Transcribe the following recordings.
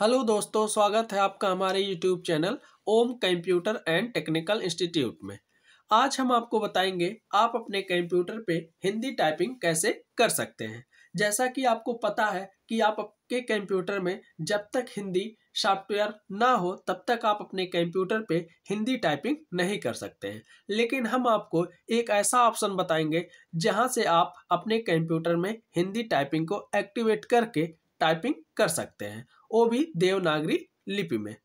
hello दोस्तों स्वागत है आपका हमारे YouTube channel Om computer and technical institute में आज हम आपको बताएंगे आप अपने कंप्यूटर पे हिंदी टाइपिंग कैसे कर सकते हैं जैसा कि आपको पता है कि आप आपके कंप्यूटर में जब तक हिंदी सॉफ्टवेयर ना हो तब तक आप अपने कंप्यूटर पे हिंदी टाइपिंग नहीं कर सकते हैं लेकिन हम आपको एक ऐसा ऑप्शन बताएंगे जहां से आप अपने कंप्यूटर में हिंदी टाइपिंग को एक्टिवेट करके टाइपिंग कर सकते हैं वो भी देवनागरी लिपि में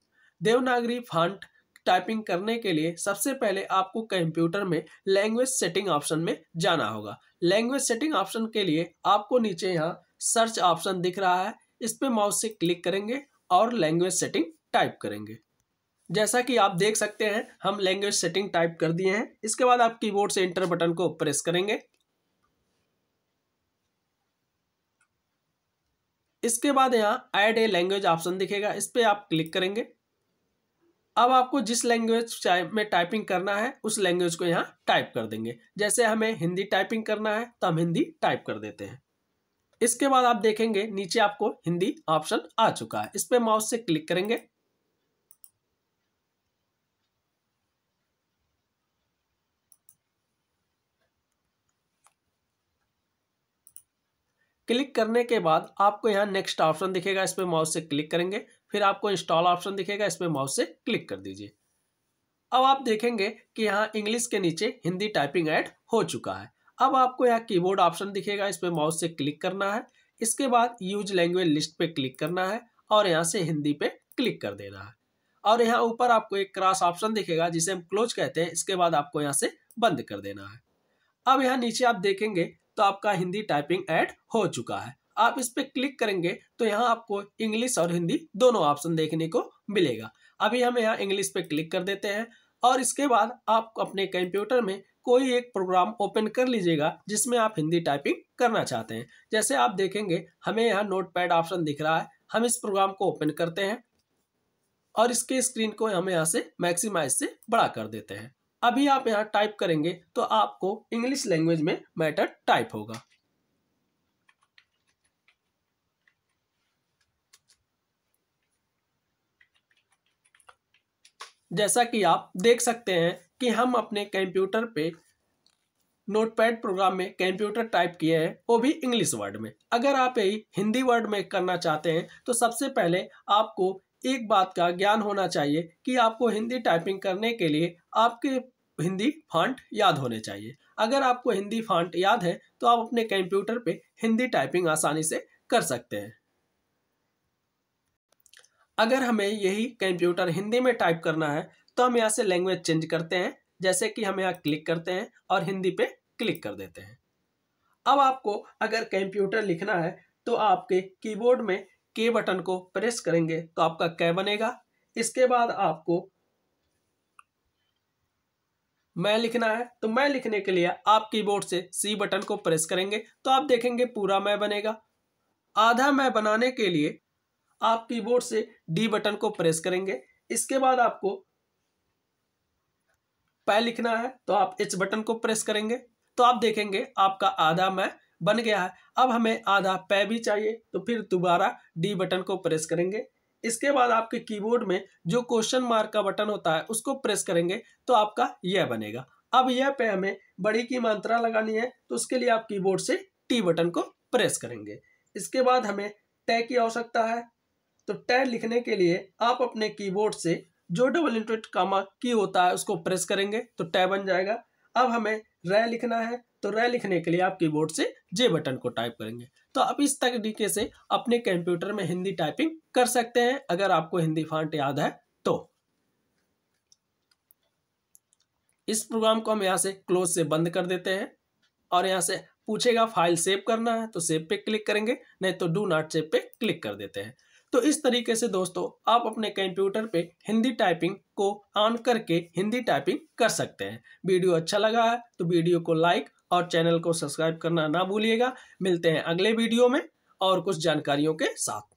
देवनागरी फंट टाइपिंग करने के लिए सबसे पहले आपको कंप्यूटर में लैंग्वेज सेटिंग ऑप्शन में जाना होगा लैंग्वेज सेटिंग ऑप्शन के लिए आपको नीचे यहाँ सर्च ऑप्शन दिख रहा है इस पर माउस से क्लिक करेंगे और लैंग्वेज सेटिंग टाइप करेंगे जैसा कि आप देख सकते हैं हम लैंग्वेज सेटिंग टाइप कर दिए हैं इसके बाद आप कीबोर्ड से इंटर बटन को प्रेस करेंगे इसके बाद यहाँ ऐड ए लैंग्वेज ऑप्शन दिखेगा इस पर आप क्लिक करेंगे अब आपको जिस लैंग्वेज में टाइपिंग करना है उस लैंग्वेज को यहाँ टाइप कर देंगे जैसे हमें हिंदी टाइपिंग करना है तो हम हिंदी टाइप कर देते हैं इसके बाद आप देखेंगे नीचे आपको हिंदी ऑप्शन आ चुका है इस पर माउस से क्लिक करेंगे क्लिक करने के बाद आपको यहाँ नेक्स्ट ऑप्शन दिखेगा इस पर माउस से क्लिक करेंगे फिर आपको इंस्टॉल ऑप्शन दिखेगा इस पर माउस से क्लिक कर दीजिए अब आप देखेंगे कि यहाँ इंग्लिश के नीचे हिंदी टाइपिंग ऐड हो चुका है अब आपको यहाँ कीबोर्ड ऑप्शन दिखेगा इस पर माउस से क्लिक करना है इसके बाद यूज लैंग्वेज लिस्ट पे क्लिक करना है और यहाँ से हिंदी पे क्लिक कर देना है और यहाँ ऊपर आपको एक क्रॉस ऑप्शन दिखेगा जिसे हम क्लोज कहते हैं इसके बाद आपको यहाँ से बंद कर देना है अब यहाँ नीचे आप देखेंगे तो आपका हिंदी टाइपिंग ऐड हो चुका है आप इस पर क्लिक करेंगे तो यहाँ आपको इंग्लिश और हिंदी दोनों ऑप्शन देखने को मिलेगा अभी हम यहाँ इंग्लिश पे क्लिक कर देते हैं और इसके बाद आप अपने कंप्यूटर में कोई एक प्रोग्राम ओपन कर लीजिएगा जिसमें आप हिंदी टाइपिंग करना चाहते हैं जैसे आप देखेंगे हमें यहाँ नोट पैड ऑप्शन दिख रहा है हम इस प्रोग्राम को ओपन करते हैं और इसके स्क्रीन को हम यहाँ से मैक्सिमाइज से बड़ा कर देते हैं अभी आप यहाँ टाइप करेंगे तो आपको इंग्लिश लैंग्वेज में मैटर टाइप होगा जैसा कि आप देख सकते हैं कि हम अपने कंप्यूटर पे नोटपैड प्रोग्राम में कंप्यूटर टाइप किए हैं वो भी इंग्लिश वर्ड में अगर आप यही हिंदी वर्ड में करना चाहते हैं तो सबसे पहले आपको एक बात का ज्ञान होना चाहिए कि आपको हिंदी टाइपिंग करने के लिए आपके हिंदी फॉन्ट याद होने चाहिए अगर आपको हिंदी फॉन्ट याद है तो आप अपने कंप्यूटर पे हिंदी टाइपिंग आसानी से कर सकते हैं अगर हमें यही कंप्यूटर हिंदी में टाइप करना है तो हम यहाँ से लैंग्वेज चेंज करते हैं जैसे कि हम यहाँ क्लिक करते हैं और हिंदी पे क्लिक कर देते हैं अब आपको अगर कंप्यूटर लिखना है तो आपके कीबोर्ड में के बटन को प्रेस करेंगे तो आपका कै बनेगा इसके बाद आपको मैं लिखना है तो मैं लिखने के लिए आप कीबोर्ड से सी बटन को प्रेस करेंगे तो आप देखेंगे पूरा मैं बनेगा आधा मैं बनाने के लिए आप कीबोर्ड से डी बटन को प्रेस करेंगे इसके बाद आपको पै लिखना है तो आप एच बटन को प्रेस करेंगे तो आप देखेंगे आपका आधा मैं बन गया है अब हमें आधा पै भी चाहिए तो फिर दोबारा डी बटन को प्रेस करेंगे इसके बाद आपके कीबोर्ड में जो क्वेश्चन मार्क का बटन होता है उसको प्रेस करेंगे तो आपका यह बनेगा अब यह पे हमें बड़ी की मात्रा लगानी है तो उसके लिए आप कीबोर्ड से टी बटन को प्रेस करेंगे इसके बाद हमें टय की आवश्यकता है तो टय लिखने के लिए आप अपने कीबोर्ड से जो डबल इंट्रेट कामा की होता है उसको प्रेस करेंगे तो टय बन जाएगा अब हमें रे लिखना है तो रे लिखने के लिए आप कीबोर्ड से जे बटन को टाइप करेंगे तो आप इस तरीके से अपने कंप्यूटर में हिंदी टाइपिंग कर सकते हैं अगर आपको हिंदी फॉन्ट याद है तो इस प्रोग्राम को हम यहां से क्लोज से बंद कर देते हैं और यहां से पूछेगा फाइल सेव करना है तो सेव पे क्लिक करेंगे नहीं तो डू नॉट सेव पे क्लिक कर देते हैं तो इस तरीके से दोस्तों आप अपने कंप्यूटर पे हिंदी टाइपिंग को ऑन करके हिंदी टाइपिंग कर सकते हैं वीडियो अच्छा लगा है तो वीडियो को लाइक और चैनल को सब्सक्राइब करना ना भूलिएगा मिलते हैं अगले वीडियो में और कुछ जानकारियों के साथ